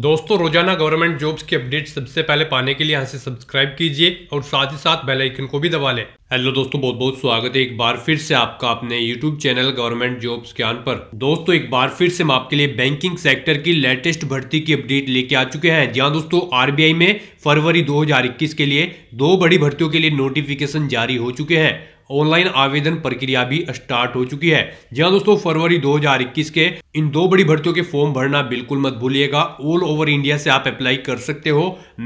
दोस्तों रोजाना government jobs की अपडेट सबसे पहले पाने के लिए यहाँ से सब्सक्राइब कीजिए और साथ ही साथ बेल आइकन को भी दबा लें हेलो दोस्तों बहुत बहुत स्वागत है एक बार फिर से आपका अपने यूट्यूब चैनल गवर्नमेंट जॉब्स के आन पर दोस्तों एक बार फिर से हम आपके लिए बैंकिंग सेक्टर की लेटेस्ट भर्ती की अपडेट लेके आ चुके हैं जहाँ दोस्तों आर में फरवरी दो के लिए दो बड़ी भर्तियों के लिए नोटिफिकेशन जारी हो चुके हैं ऑनलाइन आवेदन प्रक्रिया भी स्टार्ट हो चुकी है जहां दोस्तों फरवरी 2021 के इन दो बड़ी भर्तियों के फॉर्म भरना बिल्कुल मत भूलिएगा ऑल ओवर इंडिया से आप अप्लाई कर सकते हो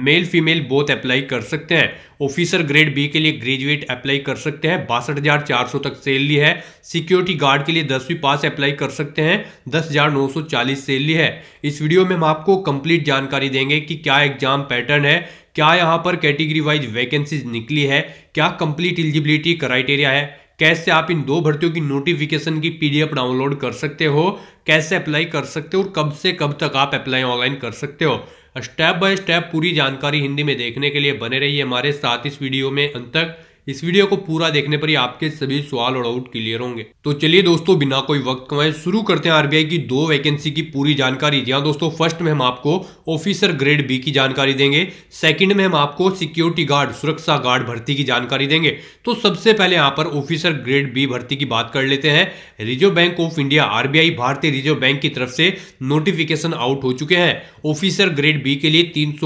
मेल फीमेल बोथ अप्लाई कर सकते हैं ऑफिसर ग्रेड बी के लिए ग्रेजुएट अप्लाई कर सकते हैं बासठ हजार चार सौ तक सैलरी है सिक्योरिटी गार्ड के लिए दसवीं पास अप्लाई कर सकते हैं दस हजार नौ सौ चालीस सैलरी है इस वीडियो में हम आपको कंप्लीट जानकारी देंगे कि क्या एग्जाम पैटर्न है क्या यहाँ पर कैटेगरी वाइज वैकेंसीज निकली है क्या कंप्लीट एलिजिबिलिटी क्राइटेरिया है कैसे आप इन दो भर्तियों की नोटिफिकेशन की पीडीएफ डाउनलोड कर सकते हो कैसे अप्लाई कर सकते हो और कब से कब तक आप अप्लाई ऑनलाइन कर सकते हो स्टेप बाय स्टेप पूरी जानकारी हिंदी में देखने के लिए बने रहिए हमारे साथ इस वीडियो में अंत तक इस वीडियो को पूरा देखने पर ही आपके सभी सवाल और आउट क्लियर होंगे तो चलिए दोस्तों बिना कोई वक्त कमाए शुरू करते हैं आरबीआई की दो वैकेंसी की पूरी जानकारी जी हाँ दोस्तों फर्स्ट में हम आपको ऑफिसर ग्रेड बी की जानकारी देंगे सेकंड में हम आपको सिक्योरिटी गार्ड सुरक्षा गार्ड भर्ती की जानकारी देंगे तो सबसे पहले यहाँ पर ऑफिसर ग्रेड बी भर्ती की बात कर लेते हैं reserve bank of India RBI भारतीय रिजर्व बैंक की तरफ से नोटिफिकेशन आउट हो चुके हैं ऑफिसर ग्रेड बी के लिए तीन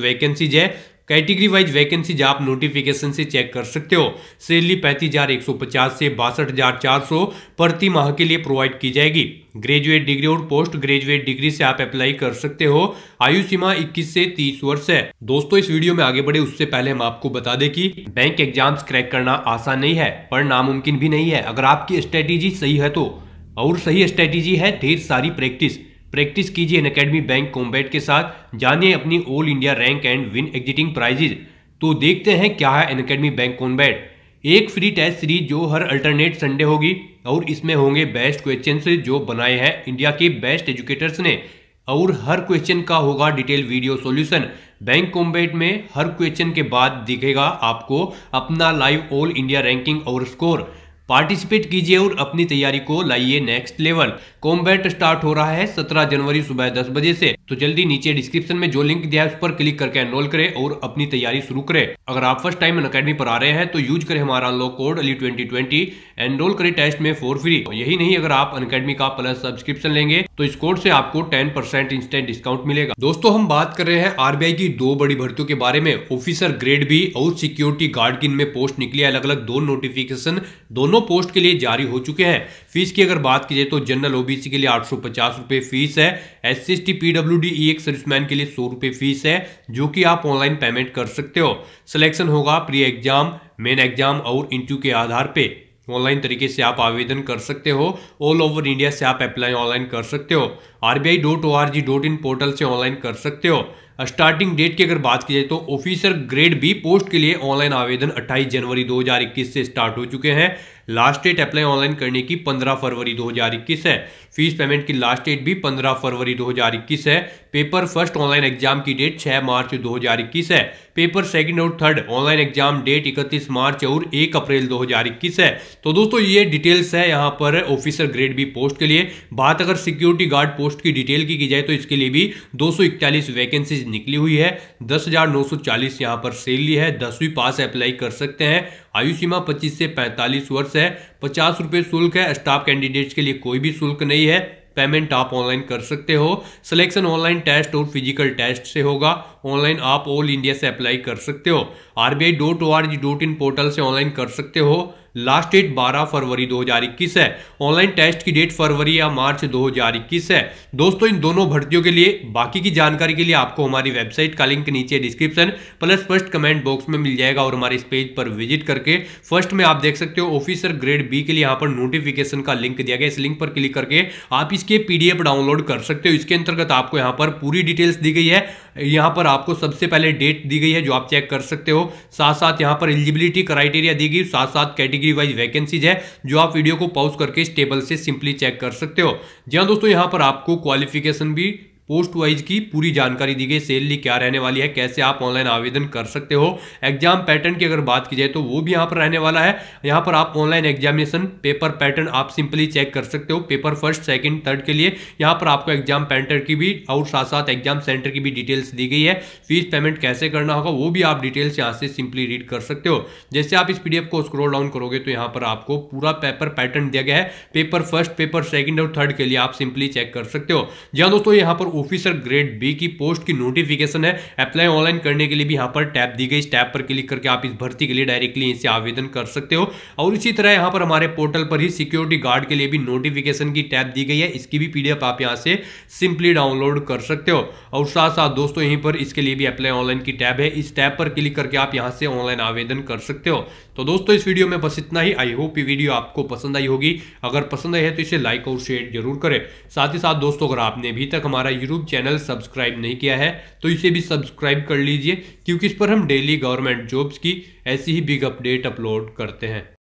वैकेंसीज है कैटेगरी वाइज वैकेंसी आप नोटिफिकेशन से चेक कर सकते हो सैलरी पैंतीस हजार एक सौ पचास से बासठ हजार चार सौ प्रति माह के लिए प्रोवाइड की जाएगी ग्रेजुएट डिग्री और पोस्ट ग्रेजुएट डिग्री से आप अप्लाई कर सकते हो आयु सीमा 21 से 30 वर्ष है दोस्तों इस वीडियो में आगे बढ़े उससे पहले हम आपको बता दें कि बैंक एग्जाम्स क्रैक करना आसान नहीं है पर नामुमकिन भी नहीं है अगर आपकी स्ट्रेटेजी सही है तो और सही स्ट्रेटेजी है ढेर सारी प्रैक्टिस प्रैक्टिस कीजिए अनकेडमी बैंक कॉम्बैट के साथ जानिए अपनी all India rank and win exciting prizes तो देखते हैं क्या है अनकेडमी बैंक कॉम्बैट एक फ्री टेस्ट सीरीज जो हर अल्टरनेट संडे होगी और इसमें होंगे बेस्ट क्वेश्चन जो बनाए हैं इंडिया के बेस्ट एजुकेटर्स ने और हर क्वेश्चन का होगा detail video solution bank combat में हर क्वेश्चन के बाद दिखेगा आपको अपना लाइव ऑल इंडिया रैंकिंग और स्कोर पार्टिसिपेट कीजिए और अपनी तैयारी को लाइए नेक्स्ट लेवल कॉम्बैट स्टार्ट हो रहा है 17 जनवरी सुबह 10 बजे से तो जल्दी नीचे डिस्क्रिप्शन में जो लिंक दिया है उस पर क्लिक करके एनरोल करें और अपनी तैयारी शुरू करें अगर आप फर्स्ट टाइम अकेडमी पर आ रहे हैं तो यूज करें हमारा unlock code Ali twenty twenty enrol करें टेस्ट में फॉर फ्री यही नहीं अगर आप अनकेडमी का प्लस सब्सक्रिप्शन लेंगे तो इस कोड से आपको टेन परसेंट इंस्टेंट डिस्काउंट मिलेगा दोस्तों हम बात कर रहे हैं आरबीआई की दो बड़ी भर्तियों के बारे में ऑफिसर ग्रेड बी और सिक्योरिटी गार्ड की इनमें पोस्ट निकली अलग अलग दो नोटिफिकेशन दोनों पोस्ट के लिए जारी हो चुके हैं फीस की अगर बात की जाए तो जनरल ओबीसी के लिए आठ सौ फीस है S C S T D E ex serviceman के लिए सौ रुपये फीस है जो कि आप ऑनलाइन पेमेंट कर सकते हो सिलेक्शन होगा प्री एग्जाम मेन एग्जाम और इंटरव्यू के आधार पे ऑनलाइन तरीके से आप आवेदन कर सकते हो ऑल ओवर इंडिया से आप अप्लाई ऑनलाइन कर सकते हो RBI dot O R G dot in portal से ऑनलाइन कर सकते हो स्टार्टिंग डेट की अगर बात की जाए तो ऑफिसर ग्रेड बी पोस्ट के लिए ऑनलाइन आवेदन 28 जनवरी 2021 से स्टार्ट हो चुके हैं लास्ट डेट अप्लाई ऑनलाइन करने की 15 फरवरी 2021 है फीस पेमेंट की लास्ट डेट भी 15 फरवरी 2021 है पेपर फर्स्ट ऑनलाइन एग्जाम की डेट 6 मार्च 2021 है पेपर सेकंड और थर्ड ऑनलाइन एग्जाम डेट 31 मार्च और 1 अप्रैल 2021 है तो दोस्तों ये डिटेल्स है यहाँ पर ऑफिसर ग्रेड बी पोस्ट के लिए बात अगर सिक्योरिटी गार्ड पोस्ट पोस्ट की डिटेल की, की जाए तो इसके लिए भी दो वैकेंसीज निकली हुई है दस हजार नौ सौ चालीस यहाँ पर सैलरी है दसवीं पास अप्लाई कर सकते हैं आयु सीमा 25 से 45 वर्ष है पचास रुपये शुल्क है स्टाफ कैंडिडेट्स के लिए कोई भी शुल्क नहीं है पेमेंट आप ऑनलाइन कर सकते हो सिलेक्शन ऑनलाइन टेस्ट और फिजिकल टेस्ट से होगा ऑनलाइन आप ऑल इंडिया से अप्लाई कर सकते हो R B I dot O R G dot in portal से ऑनलाइन कर सकते हो लास्ट डेट 12 फरवरी 2021 है ऑनलाइन टेस्ट की डेट फरवरी या मार्च 2021 है दोस्तों इन दोनों भर्तियों के लिए बाकी की जानकारी के लिए आपको हमारी वेबसाइट का लिंक नीचे description plus first comment box में मिल जाएगा और हमारे इस पेज पर विजिट करके फर्स्ट में आप देख सकते हो ऑफिसर ग्रेड बी के लिए यहाँ पर नोटिफिकेशन का लिंक दिया गया इस लिंक पर क्लिक करके आप इसके पीडीएफ डाउनलोड कर सकते हो इसके अंतर्गत आपको यहाँ पर पूरी डिटेल्स दी गई है यहाँ पर आपको सबसे पहले डेट दी गई है जो आप चेक कर सकते हो साथ साथ यहाँ पर एलिजिबिलिटी क्राइटेरिया दी गई साथ साथ कैटेगरी वाइज वैकेंसीज है जो आप वीडियो को पॉज करके इस टेबल से सिंपली चेक कर सकते हो जी हाँ दोस्तों यहाँ पर आपको क्वालिफिकेशन भी पोस्ट वाइज की पूरी जानकारी दी गई सैलरी क्या रहने वाली है कैसे आप ऑनलाइन आवेदन कर सकते हो एग्जाम पैटर्न की अगर बात की जाए तो वो भी यहाँ पर रहने वाला है यहाँ पर आप ऑनलाइन एग्जामिनेशन पेपर पैटर्न आप सिंपली चेक कर सकते हो पेपर फर्स्ट सेकंड थर्ड के लिए यहाँ पर आपको एग्जाम पैटर्न की भी और साथ साथ एग्जाम सेंटर की भी डिटेल्स दी गई है फीस पेमेंट कैसे करना होगा वो भी आप डिटेल्स यहाँ से सिंपली रीड कर सकते हो जैसे आप इस पी को स्क्रोल डाउन करोगे तो यहाँ पर आपको पूरा पेपर पैटर्न दिया गया है पेपर फर्स्ट पेपर सेकेंड और थर्ड के लिए आप सिंपली चेक कर सकते हो जी हाँ दोस्तों यहाँ पर ऑफिसर ग्रेड बी की पोस्ट की नोटिफिकेशन है अप्लाई ऑनलाइन करने के लिए भी यहाँ पर टैप दी गई इस टैप पर क्लिक करके आप इस भर्ती के लिए डायरेक्टली इनसे आवेदन कर सकते हो और इसी तरह यहाँ पर हमारे पोर्टल पर ही सिक्योरिटी गार्ड के लिए भी नोटिफिकेशन की टैप दी गई है इसकी भी पीडीएफ आप यहाँ से सिंपली डाउनलोड कर सकते हो और साथ साथ दोस्तों यहीं पर इसके लिए भी अप्लाई ऑनलाइन की टैब है इस टैब पर क्लिक करके आप यहाँ से ऑनलाइन आवेदन कर सकते हो तो दोस्तों इस वीडियो में बस इतना ही आई होप ये वीडियो आपको पसंद आई होगी अगर पसंद आई है तो इसे लाइक और शेयर जरूर करें साथ ही साथ दोस्तों अगर आपने अभी तक हमारा यूट्यूब चैनल सब्सक्राइब नहीं किया है तो इसे भी सब्सक्राइब कर लीजिए क्योंकि इस पर हम डेली गवर्नमेंट जॉब्स की ऐसी ही बिग अपडेट अपलोड करते हैं